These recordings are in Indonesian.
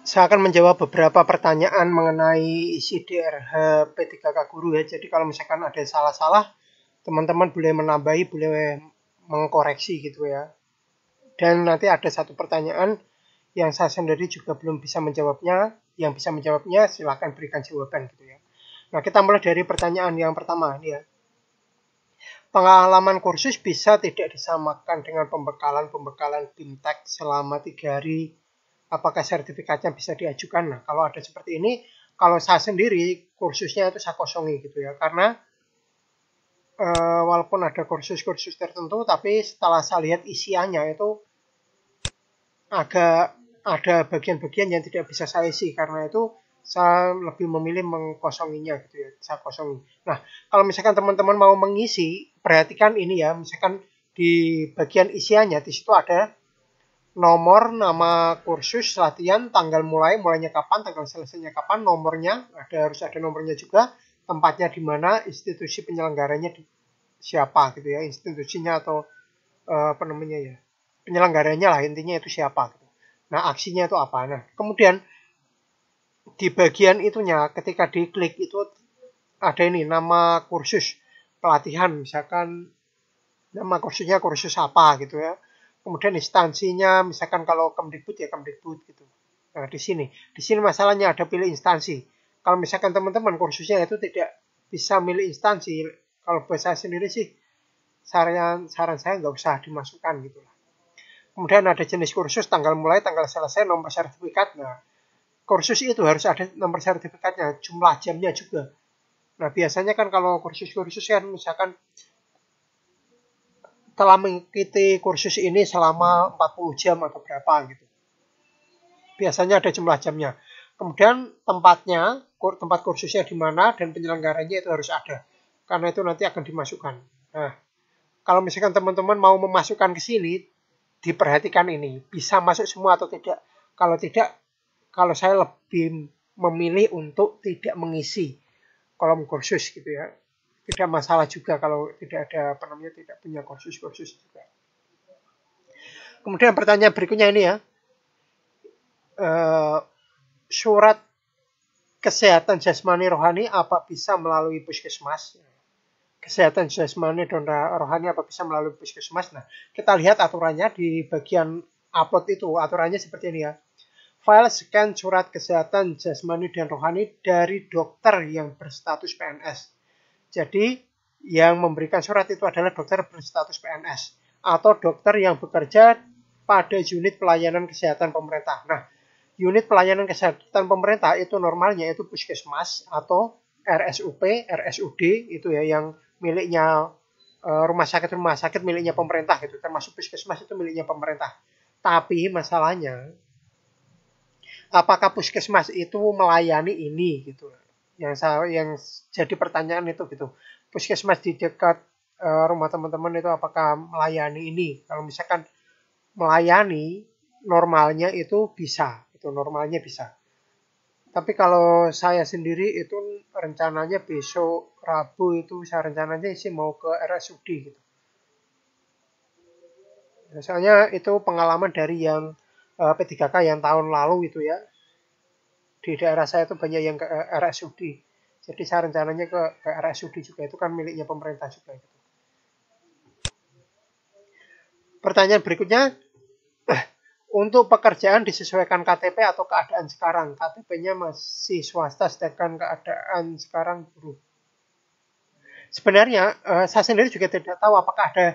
saya akan menjawab beberapa pertanyaan mengenai isi DRH P3K Guru ya. Jadi kalau misalkan ada salah-salah, teman-teman boleh menambahi, boleh mengkoreksi gitu ya. Dan nanti ada satu pertanyaan yang saya sendiri juga belum bisa menjawabnya. Yang bisa menjawabnya silahkan berikan jawaban gitu ya. Nah kita mulai dari pertanyaan yang pertama ini ya. Pengalaman kursus bisa tidak disamakan dengan pembekalan-pembekalan BIMTEK selama tiga hari apakah sertifikatnya bisa diajukan. Nah, kalau ada seperti ini, kalau saya sendiri kursusnya itu saya kosongi gitu ya, karena e, walaupun ada kursus-kursus tertentu, tapi setelah saya lihat isiannya itu agak ada bagian-bagian yang tidak bisa saya isi karena itu saya lebih memilih mengkosonginya gitu ya saya kosongi nah kalau misalkan teman-teman mau mengisi perhatikan ini ya misalkan di bagian isiannya di situ ada nomor, nama kursus, latihan, tanggal mulai, mulainya kapan, tanggal selesainya kapan, nomornya, ada harus ada nomornya juga, tempatnya di mana, institusi penyelenggaranya di, siapa gitu ya, institusinya atau uh, apa namanya ya, penyelenggaranya lah intinya itu siapa. Gitu. Nah aksinya itu apa? Nah kemudian di bagian itunya ketika diklik itu ada ini nama kursus pelatihan misalkan nama kursusnya kursus apa gitu ya kemudian instansinya misalkan kalau Kemdikbud ya Kemdikbud gitu nah di sini di sini masalahnya ada pilih instansi kalau misalkan teman-teman kursusnya itu tidak bisa milih instansi kalau buat saya sendiri sih saran saran saya nggak usah dimasukkan gitulah. kemudian ada jenis kursus tanggal mulai tanggal selesai nomor sertifikat nah kursus itu harus ada nomor sertifikatnya jumlah jamnya juga nah biasanya kan kalau kursus-kursus kan misalkan telah mengikuti kursus ini selama 40 jam atau berapa gitu. Biasanya ada jumlah jamnya. Kemudian tempatnya, tempat kursusnya di mana dan penyelenggaranya itu harus ada. Karena itu nanti akan dimasukkan. Nah, kalau misalkan teman-teman mau memasukkan ke sini, diperhatikan ini, bisa masuk semua atau tidak. Kalau tidak, kalau saya lebih memilih untuk tidak mengisi kolom kursus gitu ya tidak masalah juga kalau tidak ada apa namanya tidak punya kursus-kursus juga. Kemudian pertanyaan berikutnya ini ya. Uh, surat kesehatan jasmani rohani apa bisa melalui puskesmas? Kesehatan jasmani dan rohani apa bisa melalui puskesmas? Nah, kita lihat aturannya di bagian upload itu. Aturannya seperti ini ya. File scan surat kesehatan jasmani dan rohani dari dokter yang berstatus PNS jadi yang memberikan surat itu adalah dokter berstatus PNS atau dokter yang bekerja pada unit pelayanan kesehatan pemerintah. Nah, unit pelayanan kesehatan pemerintah itu normalnya itu puskesmas atau RSUP, RSUD itu ya yang miliknya e, rumah sakit rumah sakit miliknya pemerintah gitu termasuk puskesmas itu miliknya pemerintah. Tapi masalahnya apakah puskesmas itu melayani ini gitu yang saya yang jadi pertanyaan itu gitu puskesmas di dekat uh, rumah teman-teman itu apakah melayani ini kalau misalkan melayani normalnya itu bisa itu normalnya bisa tapi kalau saya sendiri itu rencananya besok Rabu itu saya rencananya sih mau ke RSUD gitu soalnya itu pengalaman dari yang uh, eh, P3K yang tahun lalu itu ya di daerah saya itu banyak yang ke eh, RSUD jadi saya rencananya ke, RSUD juga itu kan miliknya pemerintah juga itu. pertanyaan berikutnya untuk pekerjaan disesuaikan KTP atau keadaan sekarang KTP-nya masih swasta sedangkan keadaan sekarang buruk sebenarnya eh, saya sendiri juga tidak tahu apakah ada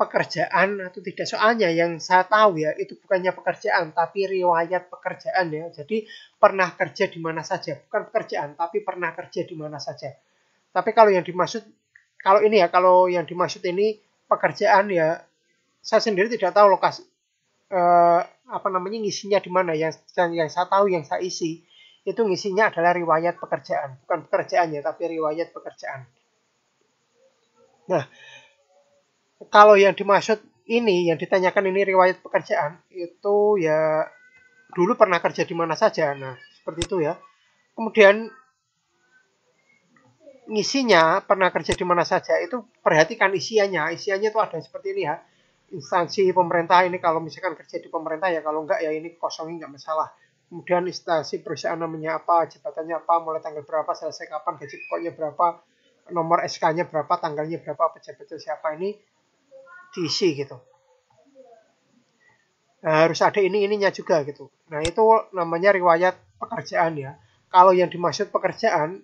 pekerjaan atau tidak soalnya yang saya tahu ya itu bukannya pekerjaan tapi riwayat pekerjaan ya jadi pernah kerja di mana saja bukan pekerjaan tapi pernah kerja di mana saja tapi kalau yang dimaksud kalau ini ya kalau yang dimaksud ini pekerjaan ya saya sendiri tidak tahu lokasi eh, apa namanya ngisinya di mana yang, yang yang saya tahu yang saya isi itu ngisinya adalah riwayat pekerjaan bukan pekerjaannya tapi riwayat pekerjaan nah kalau yang dimaksud ini yang ditanyakan ini riwayat pekerjaan itu ya dulu pernah kerja di mana saja nah seperti itu ya kemudian ngisinya pernah kerja di mana saja itu perhatikan isiannya isiannya itu ada seperti ini ya instansi pemerintah ini kalau misalkan kerja di pemerintah ya kalau enggak ya ini kosongin nggak masalah kemudian instansi perusahaan namanya apa, jabatannya apa, mulai tanggal berapa, selesai kapan, gaji pokoknya berapa, nomor SK-nya berapa, tanggalnya berapa, pejabatnya siapa ini diisi gitu nah, harus ada ini ininya juga gitu nah itu namanya riwayat pekerjaan ya kalau yang dimaksud pekerjaan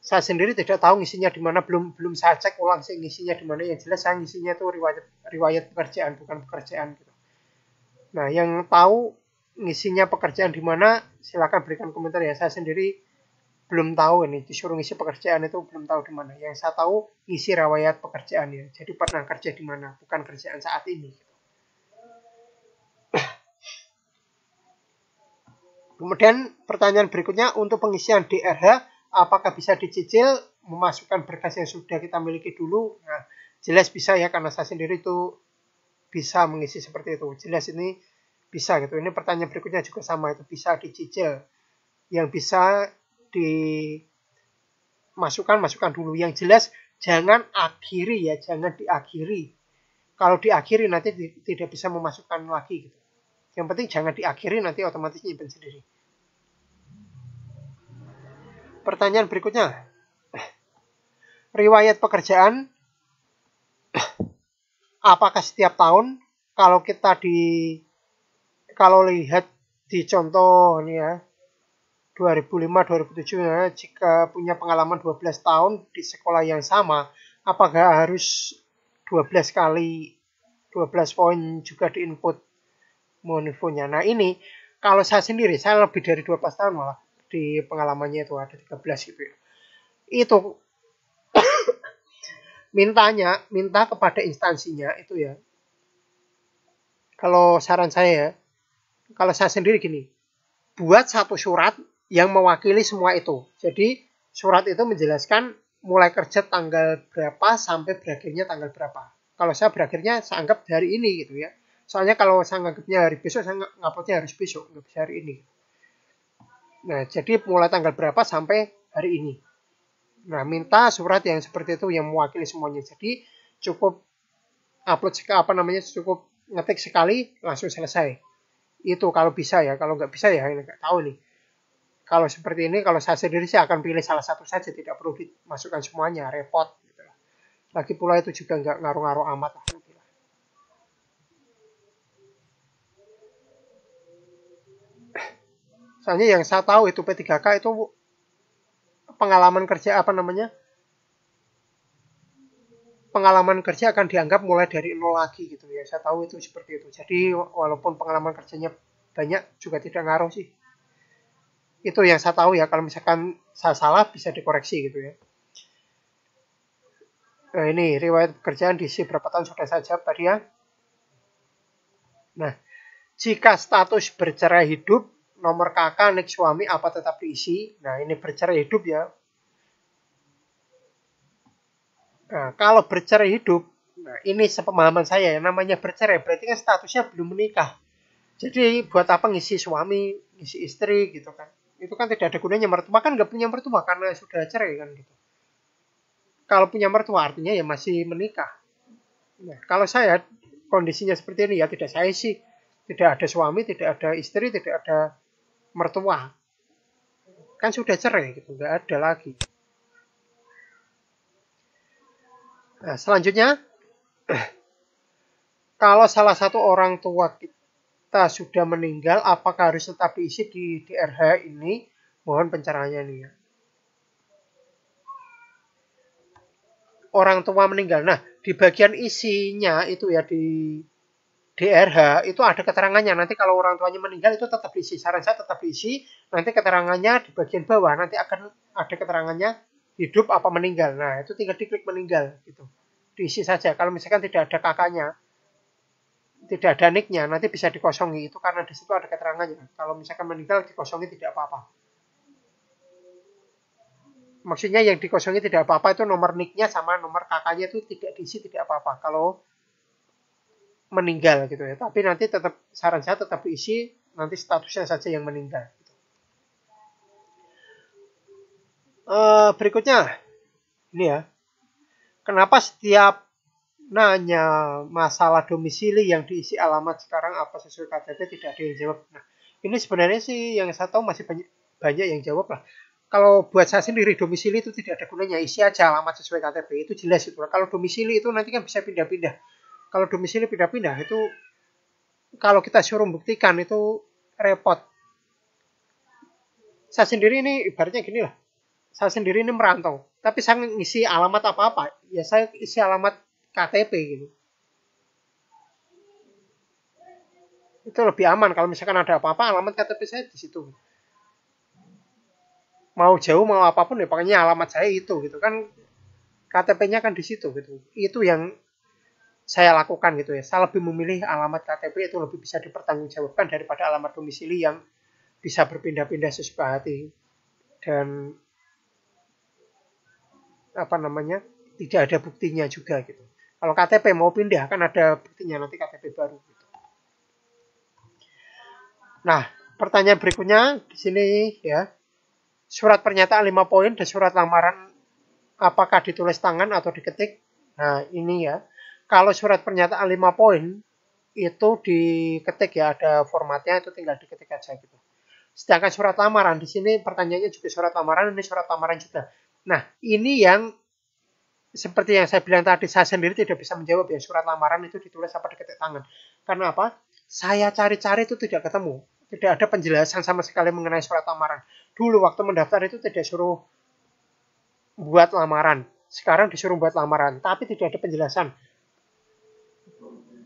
saya sendiri tidak tahu ngisinya di mana belum belum saya cek ulang sih ngisinya di mana yang jelas saya ngisinya itu riwayat riwayat pekerjaan bukan pekerjaan gitu. Nah, yang tahu ngisinya pekerjaan di mana silakan berikan komentar ya. Saya sendiri belum tahu ini disuruh ngisi pekerjaan itu belum tahu di mana. Yang saya tahu ngisi rawayat pekerjaan ya. Jadi pernah kerja di mana, bukan kerjaan saat ini. Kemudian pertanyaan berikutnya untuk pengisian DRH apakah bisa dicicil memasukkan berkas yang sudah kita miliki dulu? Nah, jelas bisa ya karena saya sendiri itu bisa mengisi seperti itu. Jelas ini bisa gitu. Ini pertanyaan berikutnya juga sama itu bisa dicicil. Yang bisa dimasukkan-masukkan dulu. Yang jelas jangan akhiri ya, jangan diakhiri. Kalau diakhiri nanti tidak bisa memasukkan lagi gitu. Yang penting jangan diakhiri nanti otomatis nyimpen sendiri. Pertanyaan berikutnya. Riwayat pekerjaan apakah setiap tahun kalau kita di kalau lihat di contoh nih ya 2005-2007 ya, jika punya pengalaman 12 tahun di sekolah yang sama, apakah harus 12 kali 12 poin juga di input mohon Nah ini kalau saya sendiri, saya lebih dari 12 tahun malah di pengalamannya itu ada 13 gitu ya. Itu mintanya, minta kepada instansinya itu ya. Kalau saran saya ya, kalau saya sendiri gini, buat satu surat yang mewakili semua itu. Jadi surat itu menjelaskan mulai kerja tanggal berapa sampai berakhirnya tanggal berapa. Kalau saya berakhirnya saya anggap dari ini gitu ya. Soalnya kalau saya anggapnya hari besok, saya ngapotnya harus besok, nggak bisa hari ini. Nah, jadi mulai tanggal berapa sampai hari ini. Nah, minta surat yang seperti itu yang mewakili semuanya. Jadi cukup upload apa namanya cukup ngetik sekali langsung selesai. Itu kalau bisa ya, kalau nggak bisa ya nggak tahu nih kalau seperti ini kalau saya sendiri saya akan pilih salah satu saja tidak perlu dimasukkan semuanya repot gitu. lagi pula itu juga nggak ngaruh-ngaruh amat lah gitu. soalnya yang saya tahu itu P3K itu pengalaman kerja apa namanya pengalaman kerja akan dianggap mulai dari nol lagi gitu ya saya tahu itu seperti itu jadi walaupun pengalaman kerjanya banyak juga tidak ngaruh sih itu yang saya tahu ya kalau misalkan saya salah bisa dikoreksi gitu ya nah, ini riwayat pekerjaan diisi berapa tahun sudah saya tadi ya nah jika status bercerai hidup nomor KK next suami apa tetap diisi nah ini bercerai hidup ya nah kalau bercerai hidup nah ini sepemahaman saya ya namanya bercerai berarti kan statusnya belum menikah jadi buat apa ngisi suami ngisi istri gitu kan itu kan tidak ada gunanya mertua kan nggak punya mertua karena sudah cerai kan gitu kalau punya mertua artinya ya masih menikah nah kalau saya kondisinya seperti ini ya tidak saya sih tidak ada suami tidak ada istri tidak ada mertua kan sudah cerai gitu nggak ada lagi nah selanjutnya kalau salah satu orang tua kita kita sudah meninggal, apakah harus tetap diisi di DRH ini? Mohon pencerahannya nih ya. Orang tua meninggal. Nah, di bagian isinya itu ya di DRH itu ada keterangannya. Nanti kalau orang tuanya meninggal itu tetap diisi. Saran saya tetap diisi. Nanti keterangannya di bagian bawah nanti akan ada keterangannya hidup apa meninggal. Nah, itu tinggal diklik meninggal gitu. Diisi saja. Kalau misalkan tidak ada kakaknya, tidak ada nicknya nanti bisa dikosongi itu karena di situ ada keterangannya kalau misalkan meninggal dikosongi tidak apa-apa maksudnya yang dikosongi tidak apa-apa itu nomor nicknya sama nomor kakaknya itu tidak diisi tidak apa-apa kalau meninggal gitu ya tapi nanti tetap saran saya tetap isi nanti statusnya saja yang meninggal gitu. uh, berikutnya ini ya kenapa setiap nanya masalah domisili yang diisi alamat sekarang apa sesuai KTP tidak ada yang jawab. Nah, ini sebenarnya sih yang saya tahu masih banyak banyak yang jawab lah. Kalau buat saya sendiri domisili itu tidak ada gunanya, isi aja alamat sesuai KTP itu jelas itu. Kalau domisili itu nanti kan bisa pindah-pindah. Kalau domisili pindah-pindah itu kalau kita suruh buktikan itu repot. Saya sendiri ini ibaratnya gini lah. Saya sendiri ini merantau, tapi saya ngisi alamat apa-apa. Ya saya isi alamat KTP gitu. Itu lebih aman kalau misalkan ada apa-apa alamat KTP saya di situ. Mau jauh mau apapun ya pokoknya alamat saya itu gitu kan KTP-nya kan di situ gitu. Itu yang saya lakukan gitu ya. Saya lebih memilih alamat KTP itu lebih bisa dipertanggungjawabkan daripada alamat domisili yang bisa berpindah-pindah sesuka hati dan apa namanya tidak ada buktinya juga gitu. Kalau KTP mau pindah kan ada buktinya nanti KTP baru. Gitu. Nah, pertanyaan berikutnya di sini ya. Surat pernyataan 5 poin dan surat lamaran apakah ditulis tangan atau diketik? Nah, ini ya. Kalau surat pernyataan 5 poin itu diketik ya ada formatnya itu tinggal diketik aja gitu. Sedangkan surat lamaran di sini pertanyaannya juga surat lamaran ini surat lamaran juga. Nah, ini yang seperti yang saya bilang tadi, saya sendiri tidak bisa menjawab ya surat lamaran itu ditulis apa di tangan. Karena apa? Saya cari-cari itu tidak ketemu. Tidak ada penjelasan sama sekali mengenai surat lamaran. Dulu waktu mendaftar itu tidak suruh buat lamaran. Sekarang disuruh buat lamaran, tapi tidak ada penjelasan.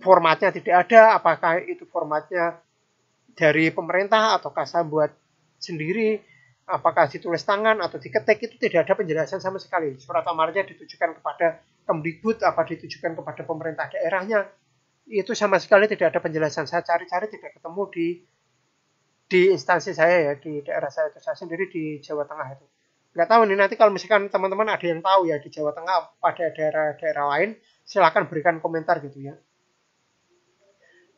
Formatnya tidak ada, apakah itu formatnya dari pemerintah atau kasar buat sendiri apakah ditulis tangan atau diketik itu tidak ada penjelasan sama sekali. Surat amarnya ditujukan kepada Kemdikbud apa ditujukan kepada pemerintah daerahnya. Itu sama sekali tidak ada penjelasan. Saya cari-cari tidak ketemu di di instansi saya ya di daerah saya itu saya sendiri di Jawa Tengah itu nggak tahu nih nanti kalau misalkan teman-teman ada yang tahu ya di Jawa Tengah pada daerah-daerah lain silahkan berikan komentar gitu ya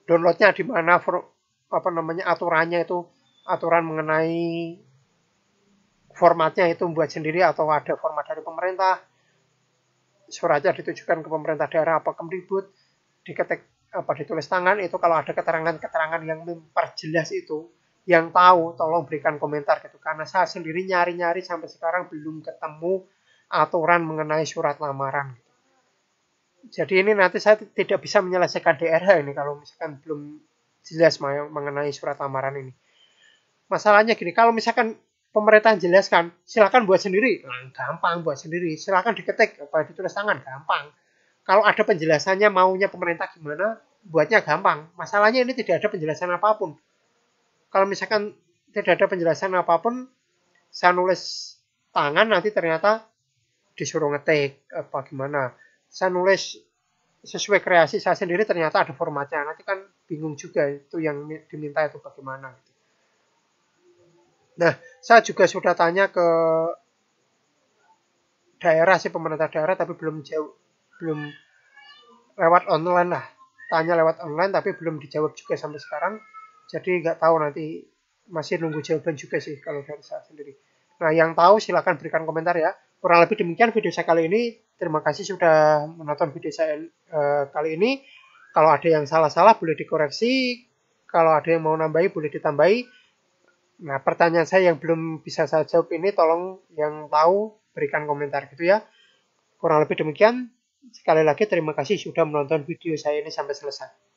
downloadnya di mana apa namanya aturannya itu aturan mengenai formatnya itu membuat sendiri atau ada format dari pemerintah suratnya ditujukan ke pemerintah daerah apa kemdikbud diketik apa ditulis tangan itu kalau ada keterangan-keterangan yang memperjelas itu yang tahu tolong berikan komentar gitu karena saya sendiri nyari-nyari sampai sekarang belum ketemu aturan mengenai surat lamaran jadi ini nanti saya tidak bisa menyelesaikan DRH ini kalau misalkan belum jelas mengenai surat lamaran ini masalahnya gini kalau misalkan pemerintah jelaskan silakan buat sendiri nah, gampang buat sendiri silakan diketik apa ditulis tangan gampang kalau ada penjelasannya maunya pemerintah gimana buatnya gampang masalahnya ini tidak ada penjelasan apapun kalau misalkan tidak ada penjelasan apapun saya nulis tangan nanti ternyata disuruh ngetik apa gimana saya nulis sesuai kreasi saya sendiri ternyata ada formatnya nanti kan bingung juga itu yang diminta itu bagaimana gitu Nah, saya juga sudah tanya ke daerah sih pemerintah daerah tapi belum jauh belum lewat online lah tanya lewat online tapi belum dijawab juga sampai sekarang jadi nggak tahu nanti masih nunggu jawaban juga sih kalau dari saya sendiri nah yang tahu silahkan berikan komentar ya kurang lebih demikian video saya kali ini terima kasih sudah menonton video saya uh, kali ini kalau ada yang salah-salah boleh dikoreksi kalau ada yang mau nambahi boleh ditambahi Nah, pertanyaan saya yang belum bisa saya jawab ini tolong yang tahu berikan komentar gitu ya. Kurang lebih demikian, sekali lagi terima kasih sudah menonton video saya ini sampai selesai.